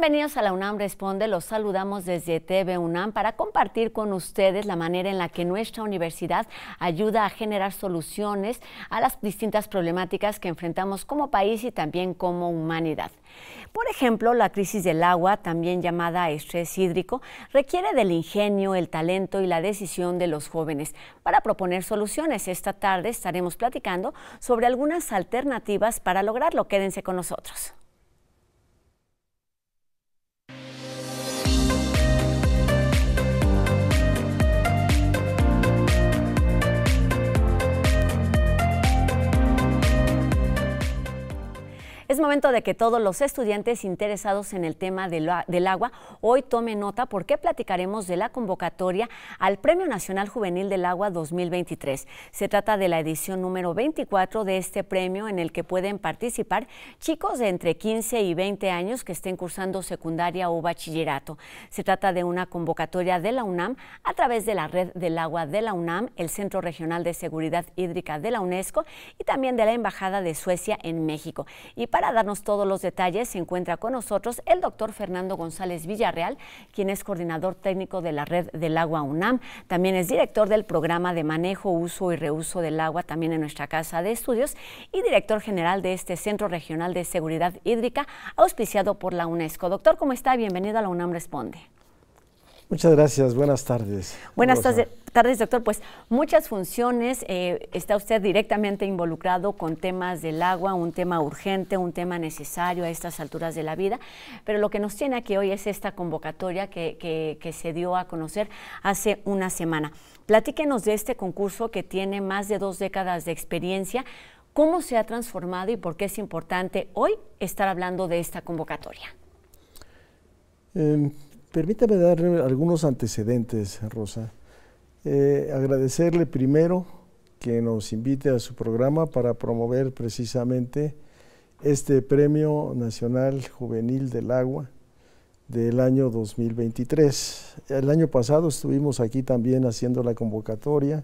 Bienvenidos a la UNAM Responde, los saludamos desde TV UNAM para compartir con ustedes la manera en la que nuestra universidad ayuda a generar soluciones a las distintas problemáticas que enfrentamos como país y también como humanidad. Por ejemplo, la crisis del agua, también llamada estrés hídrico, requiere del ingenio, el talento y la decisión de los jóvenes para proponer soluciones. Esta tarde estaremos platicando sobre algunas alternativas para lograrlo. Quédense con nosotros. Es momento de que todos los estudiantes interesados en el tema del agua hoy tomen nota porque platicaremos de la convocatoria al Premio Nacional Juvenil del Agua 2023. Se trata de la edición número 24 de este premio en el que pueden participar chicos de entre 15 y 20 años que estén cursando secundaria o bachillerato. Se trata de una convocatoria de la UNAM a través de la Red del Agua de la UNAM, el Centro Regional de Seguridad Hídrica de la UNESCO y también de la Embajada de Suecia en México. Para darnos todos los detalles se encuentra con nosotros el doctor Fernando González Villarreal, quien es coordinador técnico de la red del agua UNAM. También es director del programa de manejo, uso y reuso del agua también en nuestra casa de estudios y director general de este Centro Regional de Seguridad Hídrica auspiciado por la UNESCO. Doctor, ¿cómo está? Bienvenido a la UNAM Responde. Muchas gracias, buenas tardes. Buenas tardes, doctor. Pues muchas funciones, eh, está usted directamente involucrado con temas del agua, un tema urgente, un tema necesario a estas alturas de la vida, pero lo que nos tiene aquí hoy es esta convocatoria que, se dio a conocer hace una semana. Platíquenos de este concurso que tiene más de dos décadas de experiencia, cómo se ha transformado y por qué es importante hoy estar hablando de esta convocatoria. Em, Permítame darle algunos antecedentes, Rosa. Eh, agradecerle primero que nos invite a su programa para promover precisamente este Premio Nacional Juvenil del Agua del año 2023. El año pasado estuvimos aquí también haciendo la convocatoria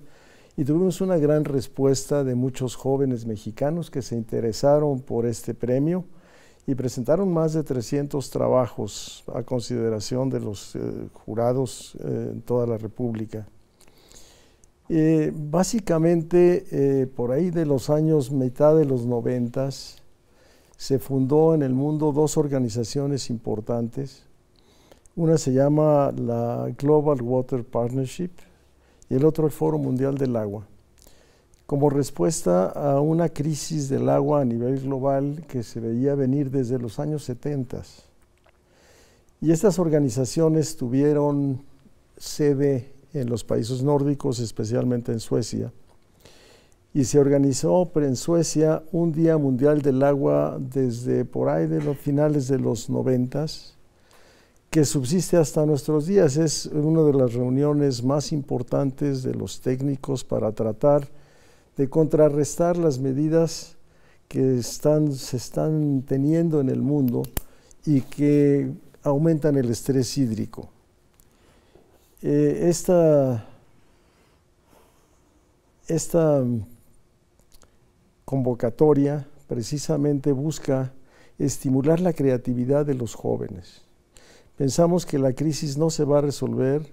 y tuvimos una gran respuesta de muchos jóvenes mexicanos que se interesaron por este premio y presentaron más de 300 trabajos a consideración de los eh, jurados eh, en toda la República. Eh, básicamente, por ahí de los años mitad de los noventas, se fundó en el mundo dos organizaciones importantes. Una se llama la Global Water Partnership y el otro el Foro Mundial del Agua como respuesta a una crisis del agua a nivel global que se veía venir desde los años 70. Y estas organizaciones tuvieron sede en los países nórdicos, especialmente en Suecia. Y se organizó en Suecia un Día Mundial del Agua desde por ahí de los finales de los 90 que subsiste hasta nuestros días. Es una de las reuniones más importantes de los técnicos para tratar de contrarrestar las medidas que están, se están teniendo en el mundo y que aumentan el estrés hídrico. Eh, esta, esta convocatoria precisamente busca estimular la creatividad de los jóvenes. Pensamos que la crisis no se va a resolver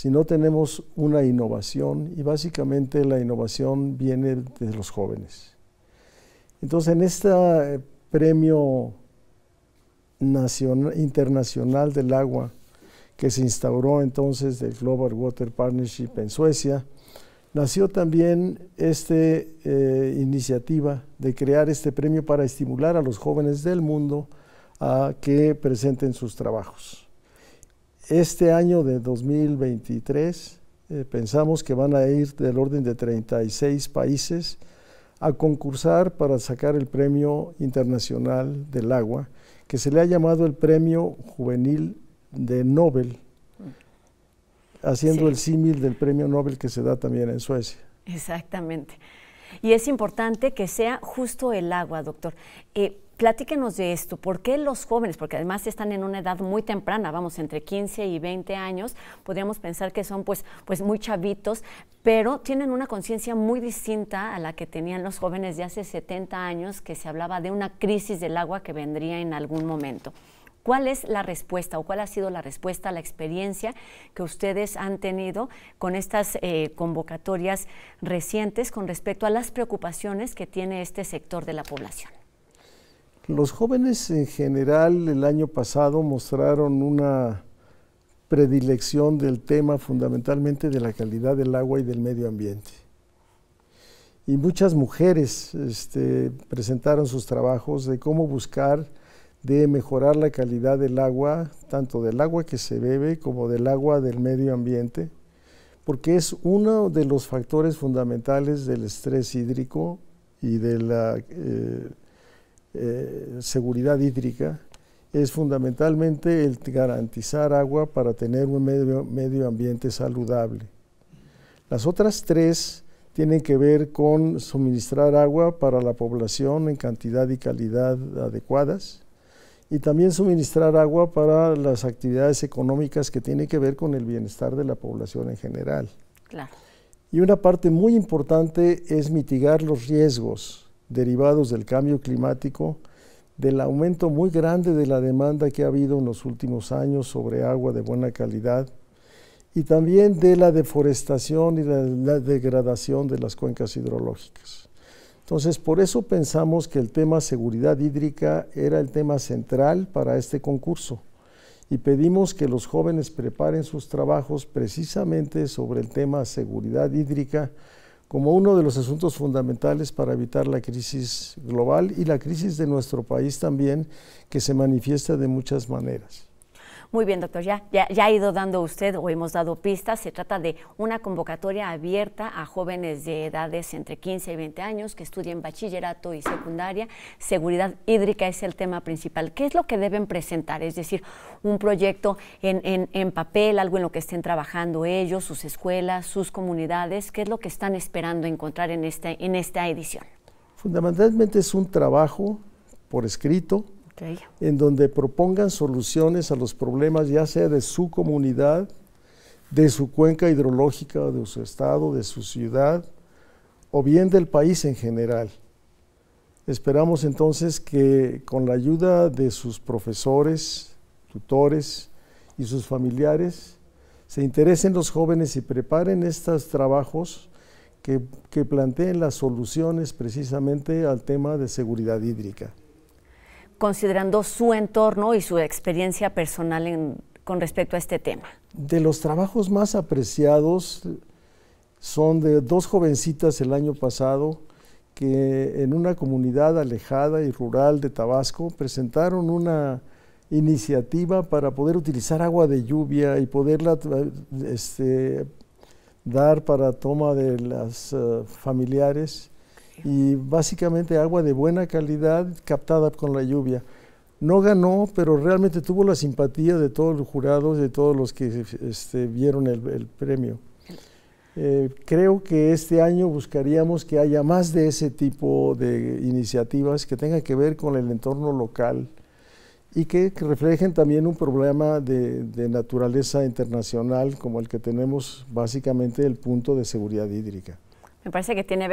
si no tenemos una innovación, y básicamente la innovación viene de los jóvenes. Entonces, en este eh, premio nacional, internacional del agua que se instauró entonces del Global Water Partnership en Suecia, nació también esta eh, iniciativa de crear este premio para estimular a los jóvenes del mundo a que presenten sus trabajos. Este año de 2023 eh, pensamos que van a ir del orden de 36 países a concursar para sacar el Premio Internacional del Agua, que se le ha llamado el Premio Juvenil de Nobel, haciendo el símil del Premio Nobel que se da también en Suecia. Exactamente. Y es importante que sea justo el agua, doctor. Eh, Platíquenos de esto, ¿por qué los jóvenes, porque además están en una edad muy temprana, vamos, entre 15 y 20 años, podríamos pensar que son pues, pues muy chavitos, pero tienen una conciencia muy distinta a la que tenían los jóvenes de hace 70 años, que se hablaba de una crisis del agua que vendría en algún momento. ¿Cuál es la respuesta o cuál ha sido la respuesta a la experiencia que ustedes han tenido con estas eh, convocatorias recientes con respecto a las preocupaciones que tiene este sector de la población? Los jóvenes en general el año pasado mostraron una predilección del tema fundamentalmente de la calidad del agua y del medio ambiente. Y muchas mujeres este, presentaron sus trabajos de cómo buscar, de mejorar la calidad del agua, tanto del agua que se bebe como del agua del medio ambiente, porque es uno de los factores fundamentales del estrés hídrico y de la... Eh, eh, seguridad hídrica es fundamentalmente el garantizar agua para tener un medio, ambiente saludable. Las otras tres tienen que ver con suministrar agua para la población en cantidad y calidad adecuadas y también suministrar agua para las actividades económicas que tienen que ver con el bienestar de la población en general. Y una parte muy importante es mitigar los riesgos derivados del cambio climático, del aumento muy grande de la demanda que ha habido en los últimos años sobre agua de buena calidad y también de la deforestación y la, degradación de las cuencas hidrológicas. Entonces, por eso pensamos que el tema seguridad hídrica era el tema central para este concurso y pedimos que los jóvenes preparen sus trabajos precisamente sobre el tema seguridad hídrica como uno de los asuntos fundamentales para evitar la crisis global y la crisis de nuestro país también, que se manifiesta de muchas maneras. Muy bien, doctor, ya, ya, ha ido dando usted o hemos dado pistas. Se trata de una convocatoria abierta a jóvenes de edades entre 15 y 20 años que estudien bachillerato y secundaria. Seguridad hídrica es el tema principal. ¿Qué es lo que deben presentar? Es decir, un proyecto en, en, en papel, algo en lo que estén trabajando ellos, sus escuelas, sus comunidades. ¿Qué es lo que están esperando encontrar en, este, en esta edición? Fundamentalmente es un trabajo por escrito en donde propongan soluciones a los problemas ya sea de su comunidad, de su cuenca hidrológica, de su estado, de su ciudad o bien del país en general. Esperamos entonces que con la ayuda de sus profesores, tutores y sus familiares, se interesen los jóvenes y preparen estos trabajos que planteen las soluciones precisamente al tema de seguridad hídrica considerando su entorno y su experiencia personal con respecto a este tema? De los trabajos más apreciados son de dos jovencitas el año pasado que en una comunidad alejada y rural de Tabasco presentaron una iniciativa para poder utilizar agua de lluvia y poderla este, dar para toma de las eh, familiares y básicamente agua de buena calidad captada con la lluvia. No ganó, pero realmente tuvo la simpatía de todos los jurados, de todos los que este, vieron el, premio. Eh, creo que este año buscaríamos que haya más de ese tipo de iniciativas que tengan que ver con el entorno local y que, reflejen también un problema de, naturaleza internacional como el que tenemos básicamente el punto de seguridad hídrica me parece que tiene,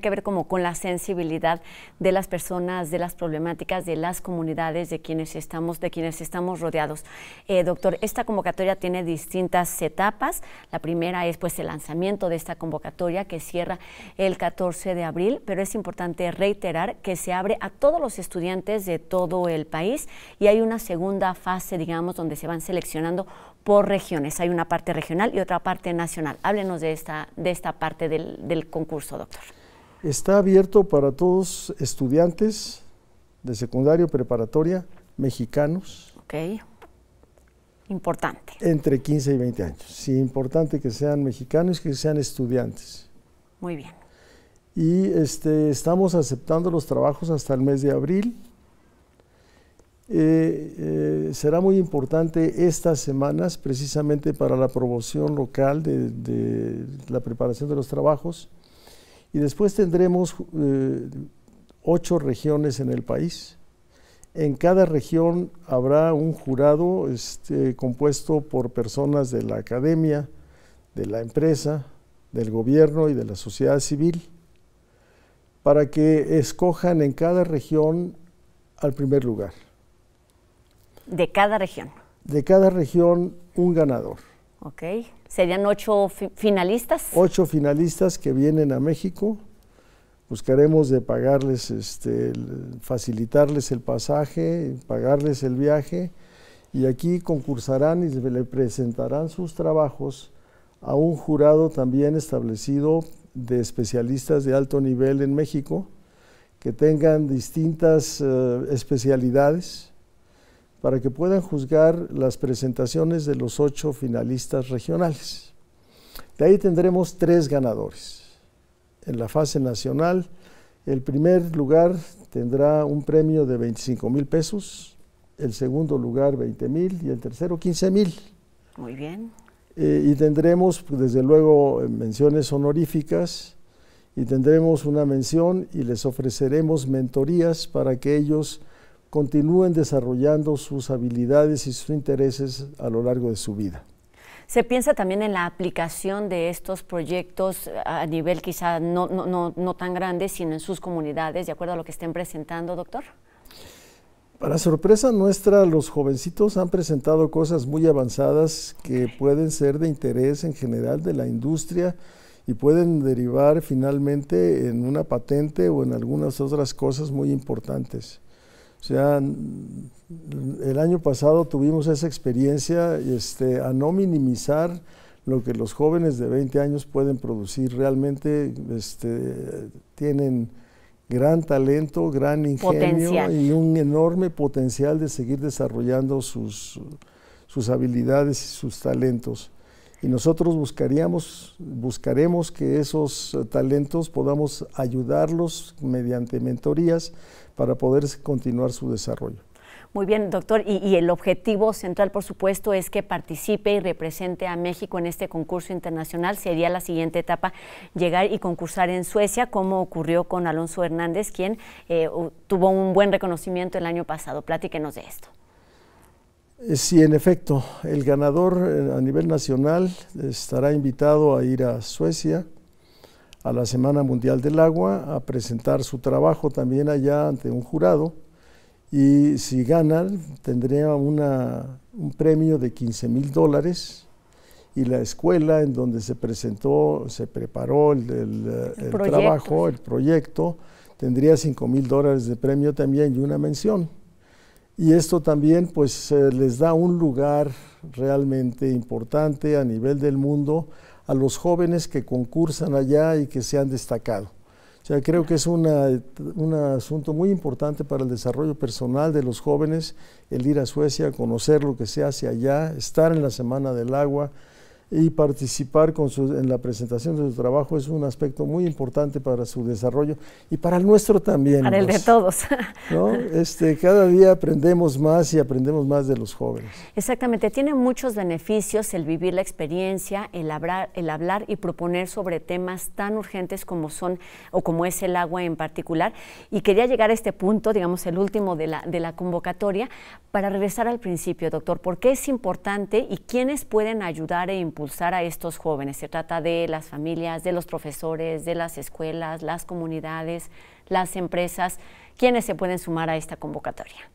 que, ver como con la sensibilidad de las personas, de las problemáticas, de las comunidades, de quienes estamos, de quienes estamos rodeados. Eh, doctor, esta convocatoria tiene distintas etapas. La primera es pues el lanzamiento de esta convocatoria que cierra el 14 de abril, pero es importante reiterar que se abre a todos los estudiantes de todo el país y hay una segunda fase, digamos, donde se van seleccionando por regiones. Hay una parte regional y otra parte nacional. Háblenos de esta, de esta parte del, concurso, doctor. Está abierto para todos estudiantes de secundario, preparatoria, mexicanos. Ok. Importante. Entre 15 y 20 años. Sí, importante que sean mexicanos y que sean estudiantes. Muy bien. Y este, estamos aceptando los trabajos hasta el mes de abril. Eh, eh, será muy importante estas semanas precisamente para la promoción local de, la preparación de los trabajos y después tendremos eh, ocho regiones en el país. En cada región habrá un jurado este, compuesto por personas de la academia, de la empresa, del gobierno y de la sociedad civil para que escojan en cada región al primer lugar. De cada región. De cada región, un ganador. Ok. ¿Serían ocho finalistas? Ocho finalistas que vienen a México. Buscaremos de pagarles, este, facilitarles el pasaje, pagarles el viaje y aquí concursarán y le presentarán sus trabajos a un jurado también establecido de especialistas de alto nivel en México que tengan distintas eh, especialidades para que puedan juzgar las presentaciones de los ocho finalistas regionales. De ahí tendremos tres ganadores. En la fase nacional, el primer lugar tendrá un premio de 25 mil pesos, el segundo lugar 20 mil y el tercero 15 mil. Muy bien. Eh, y tendremos, pues, desde luego, menciones honoríficas y tendremos una mención y les ofreceremos mentorías para que ellos continúen desarrollando sus habilidades y sus intereses a lo largo de su vida. ¿Se piensa también en la aplicación de estos proyectos eh, a nivel quizá no, tan grande, sino en sus comunidades, de acuerdo a lo que estén presentando, doctor? Para sorpresa nuestra, los jovencitos han presentado cosas muy avanzadas que pueden ser de interés en general de la industria y pueden derivar finalmente en una patente o en algunas otras cosas muy importantes. O sea, el año pasado tuvimos esa experiencia este, a no minimizar lo que los jóvenes de 20 años pueden producir. Realmente este, tienen gran talento, gran ingenio y un enorme potencial de seguir desarrollando sus, sus habilidades y sus talentos. Y nosotros buscaríamos, buscaremos que esos talentos podamos ayudarlos mediante mentorías para poder continuar su desarrollo. Muy bien, doctor. Y, el objetivo central, por supuesto, es que participe y represente a México en este concurso internacional. Sería la siguiente etapa llegar y concursar en Suecia, como ocurrió con Alonso Hernández, quien eh, tuvo un buen reconocimiento el año pasado. Platíquenos de esto. Eh, sí, en efecto, el ganador eh, a nivel nacional estará invitado a ir a Suecia a la Semana Mundial del Agua a presentar su trabajo también allá ante un jurado y si ganan tendría un premio de 15 mil dólares y la escuela en donde se presentó, se preparó el, trabajo, el proyecto, tendría 5 mil dólares de premio también y una mención. Y esto también pues les da un lugar realmente importante a nivel del mundo a los jóvenes que concursan allá y que se han destacado. O sea, creo que es un asunto muy importante para el desarrollo personal de los jóvenes el ir a Suecia, conocer lo que se hace allá, estar en la Semana del Agua, y participar con en la presentación de su trabajo es un aspecto muy importante para su desarrollo y para el nuestro también. Para el de todos. Este, cada día aprendemos más y aprendemos más de los jóvenes. Exactamente, tiene muchos beneficios el vivir la experiencia, el hablar, el hablar y proponer sobre temas tan urgentes como son o como es el agua en particular. Y quería llegar a este punto, digamos el último de la, de la convocatoria, para regresar al principio, doctor, ¿por qué es importante y quiénes pueden ayudar e impulsar impulsar a estos jóvenes. Se trata de las familias, de los profesores, de las escuelas, las comunidades, las empresas, quienes se pueden sumar a esta convocatoria.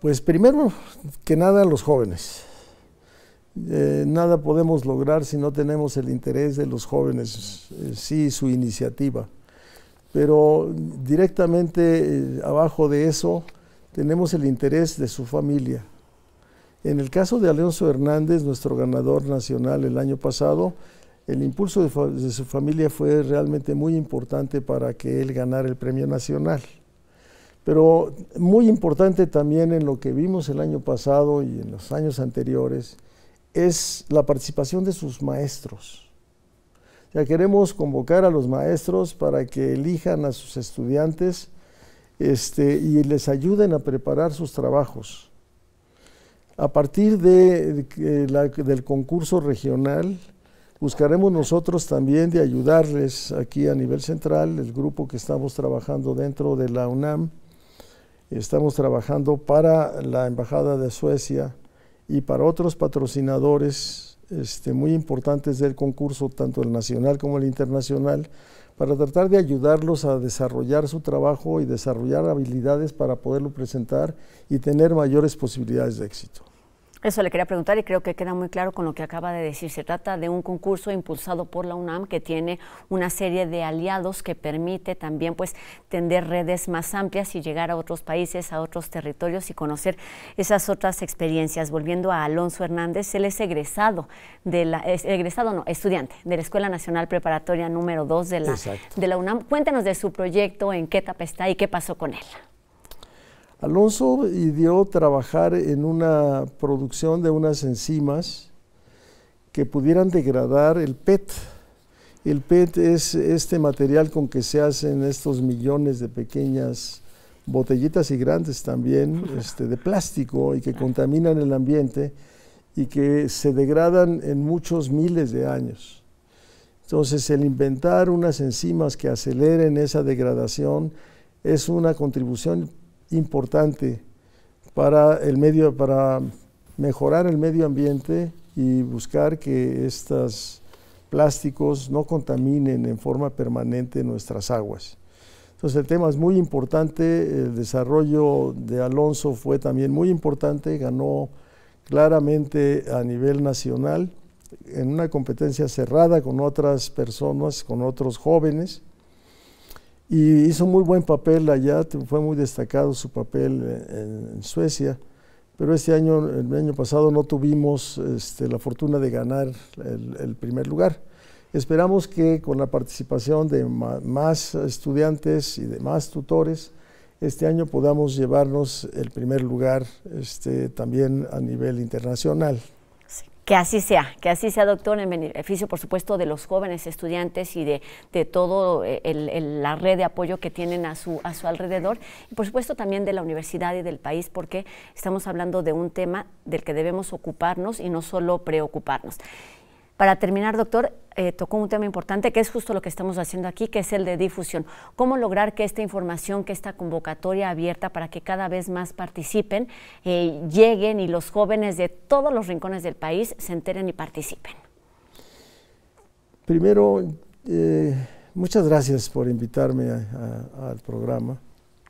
Pues primero que nada los jóvenes. Eh, nada podemos lograr si no tenemos el interés de los jóvenes, eh, sí, su iniciativa. Pero directamente eh, abajo de eso tenemos el interés de su familia, en el caso de Alonso Hernández, nuestro ganador nacional el año pasado, el impulso de, su familia fue realmente muy importante para que él ganara el premio nacional. Pero muy importante también en lo que vimos el año pasado y en los años anteriores es la participación de sus maestros. Ya queremos convocar a los maestros para que elijan a sus estudiantes este, y les ayuden a preparar sus trabajos. A partir de, eh, del concurso regional, buscaremos nosotros también de ayudarles aquí a nivel central, el grupo que estamos trabajando dentro de la UNAM, estamos trabajando para la Embajada de Suecia y para otros patrocinadores este, muy importantes del concurso, tanto el nacional como el internacional, para tratar de ayudarlos a desarrollar su trabajo y desarrollar habilidades para poderlo presentar y tener mayores posibilidades de éxito. Eso le quería preguntar y creo que queda muy claro con lo que acaba de decir. Se trata de un concurso impulsado por la UNAM que tiene una serie de aliados que permite también pues tender redes más amplias y llegar a otros países, a otros territorios y conocer esas otras experiencias. Volviendo a Alonso Hernández, él es egresado de la egresado no, estudiante de la Escuela Nacional Preparatoria número 2 de de la UNAM. Cuéntenos de su proyecto, en qué etapa está y qué pasó con él. Alonso ideó trabajar en una producción de unas enzimas que pudieran degradar el PET. El PET es este material con que se hacen estos millones de pequeñas botellitas y grandes también este, de plástico y que contaminan el ambiente y que se degradan en muchos miles de años. Entonces el inventar unas enzimas que aceleren esa degradación es una contribución importante para, el medio, para mejorar el medio ambiente y buscar que estos plásticos no contaminen en forma permanente nuestras aguas. Entonces el tema es muy importante, el desarrollo de Alonso fue también muy importante, ganó claramente a nivel nacional en una competencia cerrada con otras personas, con otros jóvenes, y hizo muy buen papel allá, fue muy destacado su papel en, Suecia, pero este año, el año pasado, no tuvimos este, la fortuna de ganar el, primer lugar. Esperamos que con la participación de más estudiantes y de más tutores, este año podamos llevarnos el primer lugar este, también a nivel internacional. Que así sea, que así sea, doctor, en beneficio, por supuesto, de los jóvenes estudiantes y de, de toda eh, la red de apoyo que tienen a su, a su alrededor. Y, por supuesto, también de la universidad y del país, porque estamos hablando de un tema del que debemos ocuparnos y no solo preocuparnos. Para terminar, doctor, eh, tocó un tema importante que es justo lo que estamos haciendo aquí, que es el de difusión. ¿Cómo lograr que esta información, que esta convocatoria abierta para que cada vez más participen, eh, lleguen y los jóvenes de todos los rincones del país se enteren y participen? Primero, eh, muchas gracias por invitarme al programa.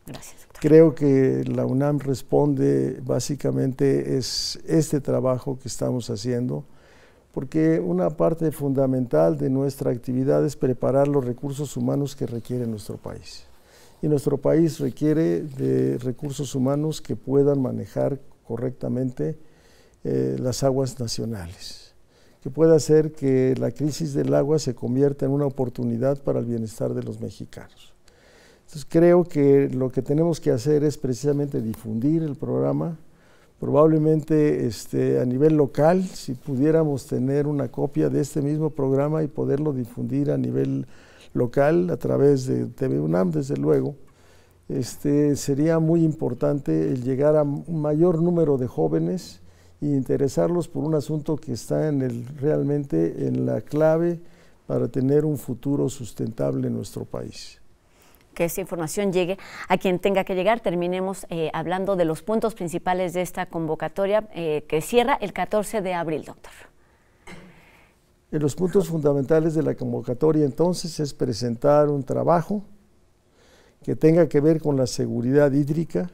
Gracias. Creo que la UNAM responde básicamente es este trabajo que estamos haciendo porque una parte fundamental de nuestra actividad es preparar los recursos humanos que requiere nuestro país. Y nuestro país requiere de recursos humanos que puedan manejar correctamente eh, las aguas nacionales, que pueda hacer que la crisis del agua se convierta en una oportunidad para el bienestar de los mexicanos. Entonces creo que lo que tenemos que hacer es precisamente difundir el programa, probablemente este, a nivel local, si pudiéramos tener una copia de este mismo programa y poderlo difundir a nivel local a través de TV desde luego, este, sería muy importante el llegar a un mayor número de jóvenes e interesarlos por un asunto que está en el, realmente en la clave para tener un futuro sustentable en nuestro país que esa información llegue a quien tenga que llegar. Terminemos eh, hablando de los puntos principales de esta convocatoria eh, que cierra el 14 de abril, doctor. En los puntos fundamentales de la convocatoria entonces es presentar un trabajo que tenga que ver con la seguridad hídrica,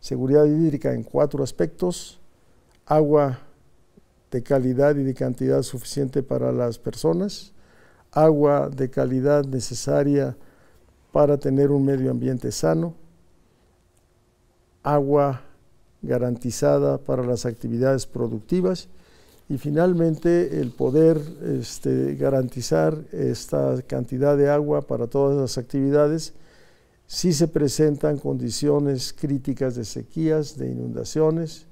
seguridad hídrica en cuatro aspectos, agua de calidad y de cantidad suficiente para las personas, agua de calidad necesaria para tener un medio ambiente sano, agua garantizada para las actividades productivas y finalmente el poder este, garantizar esta cantidad de agua para todas las actividades si se presentan condiciones críticas de sequías, de inundaciones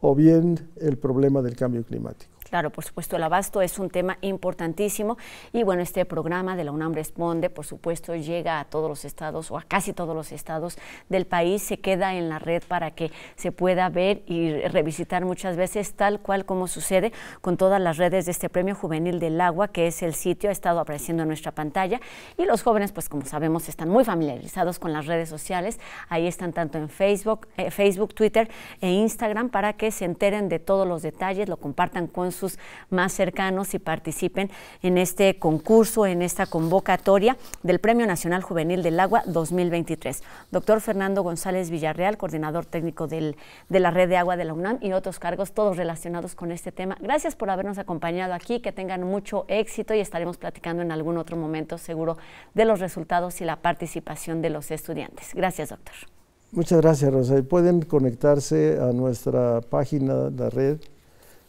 o bien el problema del cambio climático. Claro, por supuesto, el abasto es un tema importantísimo y bueno, este programa de la UNAM Responde, por supuesto, llega a todos los estados o a casi todos los estados del país, se queda en la red para que se pueda ver y revisitar muchas veces, tal cual como sucede con todas las redes de este Premio Juvenil del Agua, que es el sitio, ha estado apareciendo en nuestra pantalla y los jóvenes, pues como sabemos, están muy familiarizados con las redes sociales, ahí están tanto en Facebook, eh, Facebook, Twitter e Instagram para que se enteren de todos los detalles, lo compartan con sus más cercanos y participen en este concurso, en esta convocatoria del Premio Nacional Juvenil del Agua 2023. Doctor Fernando González Villarreal, coordinador técnico del, de la Red de Agua de la UNAM y otros cargos, todos relacionados con este tema. Gracias por habernos acompañado aquí, que tengan mucho éxito y estaremos platicando en algún otro momento seguro de los resultados y la participación de los estudiantes. Gracias, doctor. Muchas gracias, Rosa. Pueden conectarse a nuestra página, la red,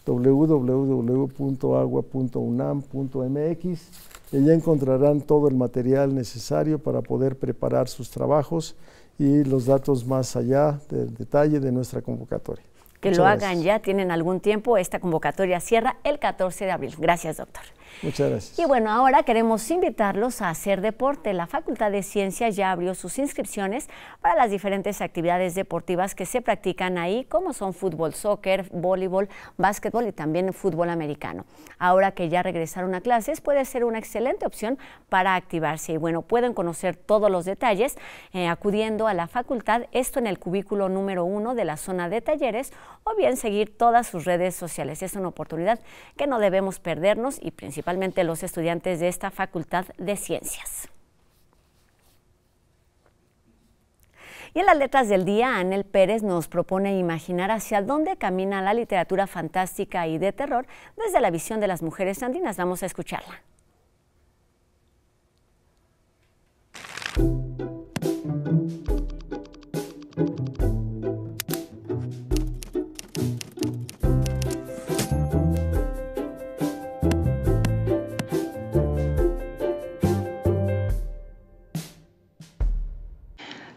www.agua.unam.mx y ya encontrarán todo el material necesario para poder preparar sus trabajos y los datos más allá del detalle de nuestra convocatoria que lo hagan ya, tienen algún tiempo. Esta convocatoria cierra el 14 de abril. Gracias, doctor. Muchas gracias. Y bueno, ahora queremos invitarlos a hacer deporte. La Facultad de Ciencias ya abrió sus inscripciones para las diferentes actividades deportivas que se practican ahí, como son fútbol, soccer, voleibol, básquetbol y también fútbol americano. Ahora que ya regresaron a clases, puede ser una excelente opción para activarse. Y bueno, pueden conocer todos los detalles eh, acudiendo a la facultad, esto en el cubículo número uno de la zona de talleres o bien seguir todas sus redes sociales. Es una oportunidad que no debemos perdernos y principalmente los estudiantes de esta Facultad de Ciencias. Y en las letras del día, Anel Pérez nos propone imaginar hacia dónde camina la literatura fantástica y de terror desde la visión de las mujeres andinas. Vamos a escucharla.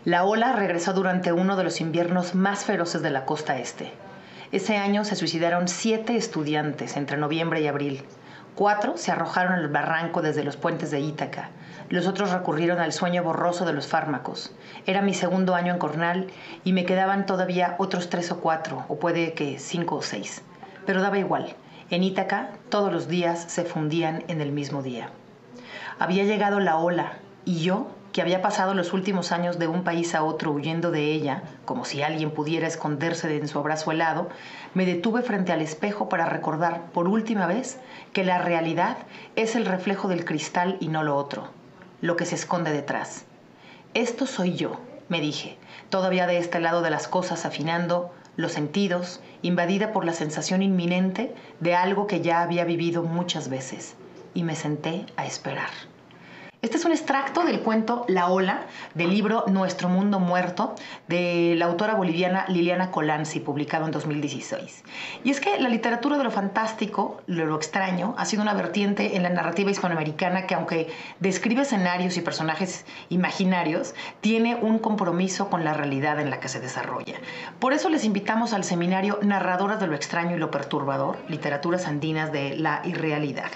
La ola regresó durante uno de los inviernos más feroces de la costa este. Ese año se suicidaron siete estudiantes entre noviembre y abril. Cuatro se arrojaron al barranco desde los puentes de Ítaca. Los otros recurrieron al sueño borroso de los fármacos. Era mi segundo año en cornal y me quedaban todavía otros tres o cuatro, o puede que cinco o seis. Pero daba igual. En Ítaca todos los días se fundían en el mismo día. Había llegado la ola y yo que había pasado los últimos años de un país a otro huyendo de ella, como si alguien pudiera esconderse en su abrazo helado, me detuve frente al espejo para recordar por última vez que la realidad es el reflejo del cristal y no lo otro, lo que se esconde detrás. Esto soy yo, me dije, todavía de este lado de las cosas afinando los sentidos, invadida por la sensación inminente de algo que ya había vivido muchas veces, y me senté a esperar. Este es un extracto del cuento La Ola, del libro Nuestro Mundo Muerto, de la autora boliviana Liliana Colanzi, publicado en 2016. Y es que la literatura de lo fantástico, de lo extraño, ha sido una vertiente en la narrativa hispanoamericana que, aunque describe escenarios y personajes imaginarios, tiene un compromiso con la realidad en la que se desarrolla. Por eso les invitamos al seminario Narradoras de lo extraño y lo perturbador, literaturas andinas de la irrealidad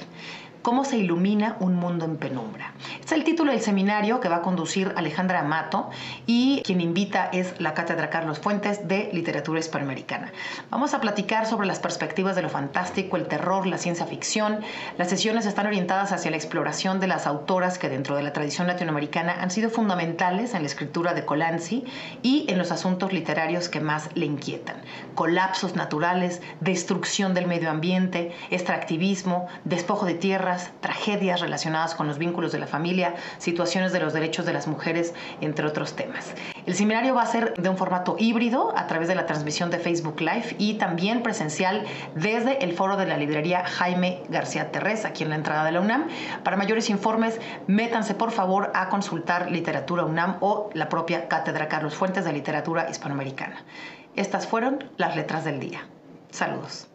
cómo se ilumina un mundo en penumbra. Este es el título del seminario que va a conducir Alejandra Amato y quien invita es la cátedra Carlos Fuentes de Literatura Hispanoamericana. Vamos a platicar sobre las perspectivas de lo fantástico, el terror, la ciencia ficción. Las sesiones están orientadas hacia la exploración de las autoras que dentro de la tradición latinoamericana han sido fundamentales en la escritura de Colanzi y en los asuntos literarios que más le inquietan. Colapsos naturales, destrucción del medio ambiente, extractivismo, despojo de tierra, tragedias relacionadas con los vínculos de la familia, situaciones de los derechos de las mujeres, entre otros temas. El seminario va a ser de un formato híbrido a través de la transmisión de Facebook Live y también presencial desde el foro de la librería Jaime García Terrés, aquí en la entrada de la UNAM. Para mayores informes, métanse por favor a consultar Literatura UNAM o la propia Cátedra Carlos Fuentes de Literatura Hispanoamericana. Estas fueron las letras del día. Saludos.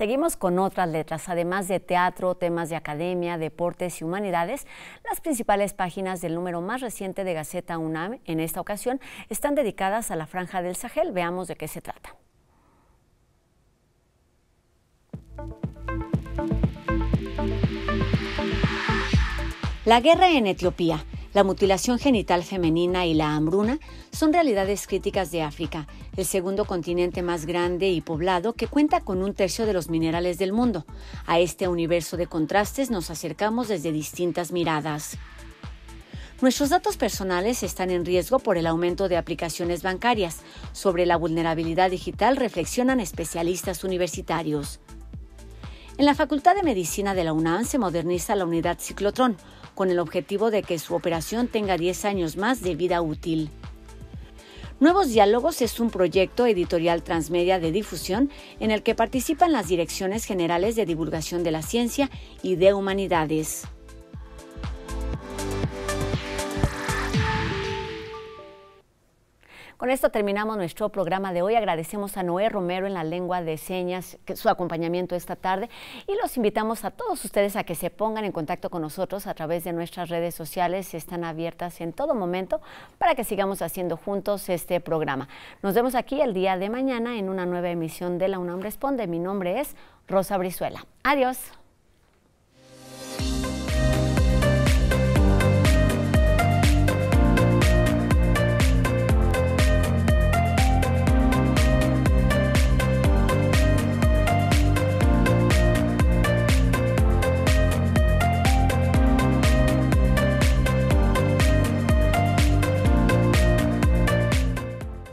Seguimos con otras letras, además de teatro, temas de academia, deportes y humanidades. Las principales páginas del número más reciente de Gaceta UNAM en esta ocasión están dedicadas a la franja del Sahel. Veamos de qué se trata. La guerra en Etiopía la mutilación genital femenina y la hambruna son realidades críticas de África, el segundo continente más grande y poblado que cuenta con un tercio de los minerales del mundo. A este universo de contrastes nos acercamos desde distintas miradas. Nuestros datos personales están en riesgo por el aumento de aplicaciones bancarias. Sobre la vulnerabilidad digital reflexionan especialistas universitarios. En la Facultad de Medicina de la UNAM se moderniza la unidad Ciclotrón, con el objetivo de que su operación tenga 10 años más de vida útil. Nuevos Diálogos es un proyecto editorial transmedia de difusión en el que participan las direcciones generales de divulgación de la ciencia y de humanidades. Con esto terminamos nuestro programa de hoy. Agradecemos a Noé Romero en la lengua de señas su acompañamiento esta tarde y los invitamos a todos ustedes a que se pongan en contacto con nosotros a través de nuestras redes sociales. Están abiertas en todo momento para que sigamos haciendo juntos este programa. Nos vemos aquí el día de mañana en una nueva emisión de La UNAM Responde. Mi nombre es Rosa Brizuela. Adiós.